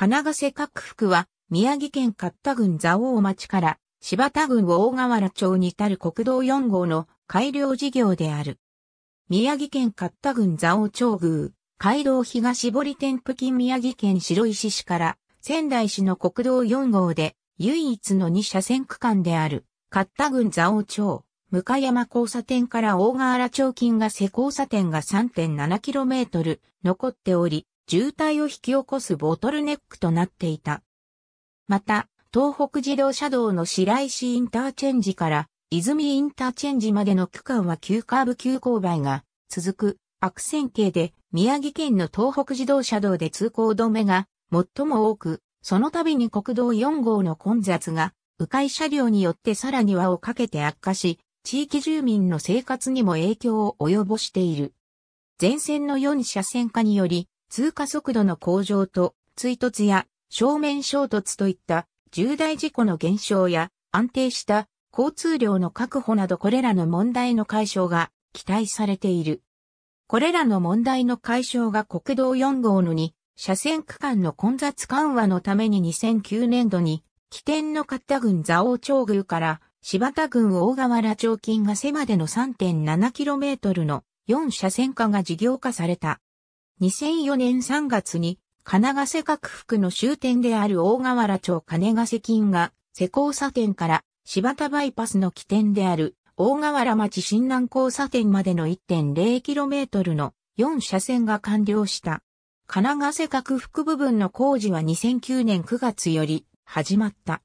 金ヶ瀬各福は、宮城県勝田郡蔵王町から、柴田郡大河原町に至る国道4号の改良事業である。宮城県勝田郡蔵王町宮、街道東堀店付近宮城県白石市から、仙台市の国道4号で、唯一の2車線区間である、勝田郡蔵王町、向山交差点から大河原町金ヶ瀬交差点が 3.7km 残っており、渋滞を引き起こすボトルネックとなっていた。また、東北自動車道の白石インターチェンジから泉インターチェンジまでの区間は急カーブ急勾配が続く悪戦形で宮城県の東北自動車道で通行止めが最も多く、その度に国道4号の混雑が迂回車両によってさらに輪をかけて悪化し、地域住民の生活にも影響を及ぼしている。前線の4車線化により、通過速度の向上と追突や正面衝突といった重大事故の減少や安定した交通量の確保などこれらの問題の解消が期待されている。これらの問題の解消が国道4号の2車線区間の混雑緩和のために2009年度に起点の勝田郡蔵王町宮から柴田郡大河原町近が瀬までの 3.7km の4車線化が事業化された。2004年3月に、金ヶ瀬各福の終点である大河原町金ヶ瀬金が、瀬交差点から柴田バイパスの起点である大河原町新南交差点までの 1.0km の4車線が完了した。金ヶ瀬各福部分の工事は2009年9月より始まった。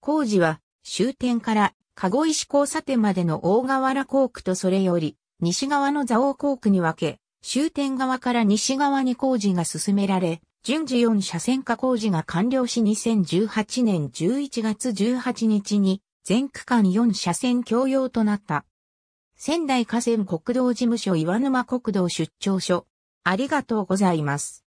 工事は終点から籠石交差点までの大河原工区とそれより西側の蔵王工区に分け、終点側から西側に工事が進められ、順次4車線化工事が完了し2018年11月18日に全区間4車線共用となった。仙台河川国道事務所岩沼国道出張所。ありがとうございます。